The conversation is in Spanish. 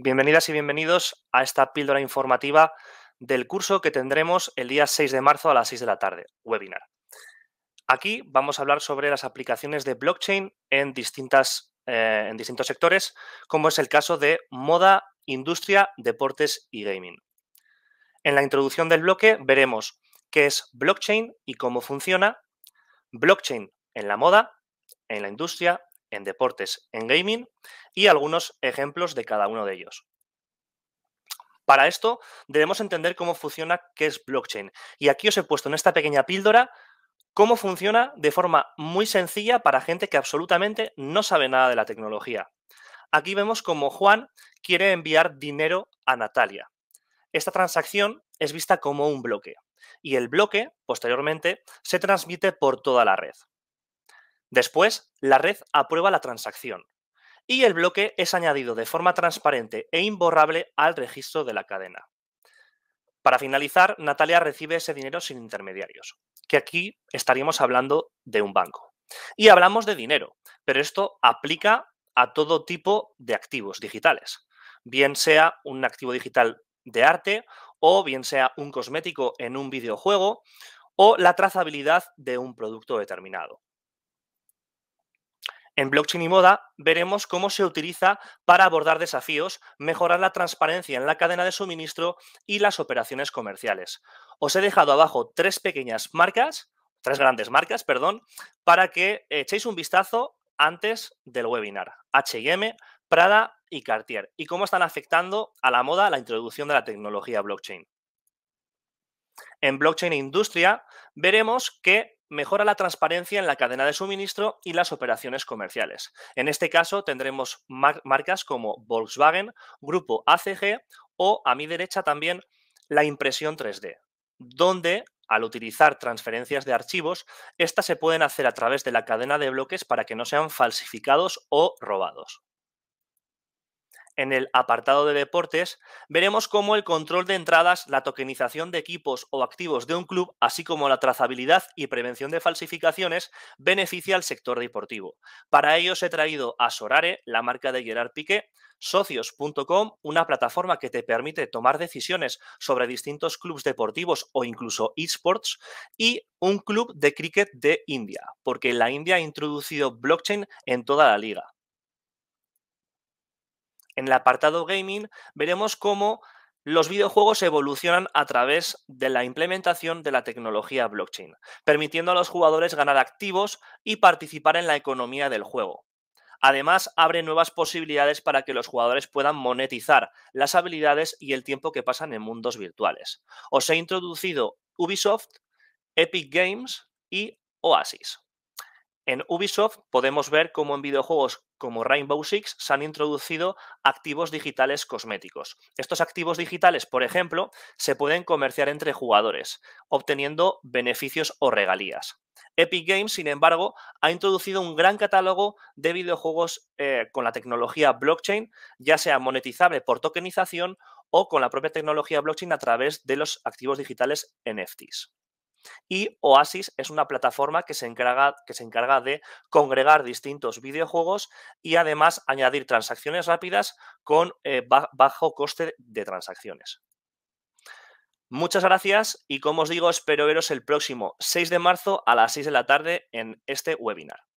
Bienvenidas y bienvenidos a esta píldora informativa del curso que tendremos el día 6 de marzo a las 6 de la tarde, webinar. Aquí vamos a hablar sobre las aplicaciones de blockchain en, distintas, eh, en distintos sectores, como es el caso de moda, industria, deportes y gaming. En la introducción del bloque veremos qué es blockchain y cómo funciona, blockchain en la moda, en la industria, en deportes, en gaming y algunos ejemplos de cada uno de ellos. Para esto debemos entender cómo funciona qué es blockchain. Y aquí os he puesto en esta pequeña píldora cómo funciona de forma muy sencilla para gente que absolutamente no sabe nada de la tecnología. Aquí vemos cómo Juan quiere enviar dinero a Natalia. Esta transacción es vista como un bloque y el bloque posteriormente se transmite por toda la red. Después, la red aprueba la transacción y el bloque es añadido de forma transparente e imborrable al registro de la cadena. Para finalizar, Natalia recibe ese dinero sin intermediarios, que aquí estaríamos hablando de un banco. Y hablamos de dinero, pero esto aplica a todo tipo de activos digitales, bien sea un activo digital de arte o bien sea un cosmético en un videojuego o la trazabilidad de un producto determinado. En blockchain y moda veremos cómo se utiliza para abordar desafíos, mejorar la transparencia en la cadena de suministro y las operaciones comerciales. Os he dejado abajo tres pequeñas marcas, tres grandes marcas, perdón, para que echéis un vistazo antes del webinar. HM, Prada y Cartier. Y cómo están afectando a la moda la introducción de la tecnología blockchain. En blockchain e industria veremos que mejora la transparencia en la cadena de suministro y las operaciones comerciales. En este caso tendremos marcas como Volkswagen, Grupo ACG o a mi derecha también la impresión 3D, donde al utilizar transferencias de archivos, estas se pueden hacer a través de la cadena de bloques para que no sean falsificados o robados en el apartado de deportes, veremos cómo el control de entradas, la tokenización de equipos o activos de un club, así como la trazabilidad y prevención de falsificaciones, beneficia al sector deportivo. Para ello he traído a Sorare, la marca de Gerard Piqué, socios.com, una plataforma que te permite tomar decisiones sobre distintos clubes deportivos o incluso esports, y un club de cricket de India, porque la India ha introducido blockchain en toda la liga en el apartado gaming, veremos cómo los videojuegos evolucionan a través de la implementación de la tecnología blockchain, permitiendo a los jugadores ganar activos y participar en la economía del juego. Además, abre nuevas posibilidades para que los jugadores puedan monetizar las habilidades y el tiempo que pasan en mundos virtuales. Os he introducido Ubisoft, Epic Games y Oasis. En Ubisoft podemos ver cómo en videojuegos como Rainbow Six se han introducido activos digitales cosméticos. Estos activos digitales, por ejemplo, se pueden comerciar entre jugadores, obteniendo beneficios o regalías. Epic Games, sin embargo, ha introducido un gran catálogo de videojuegos eh, con la tecnología blockchain, ya sea monetizable por tokenización o con la propia tecnología blockchain a través de los activos digitales NFTs y Oasis es una plataforma que se encarga, que se encarga de congregar distintos videojuegos y además añadir transacciones rápidas con eh, bajo coste de transacciones. Muchas gracias y como os digo, espero veros el próximo 6 de marzo a las 6 de la tarde en este webinar.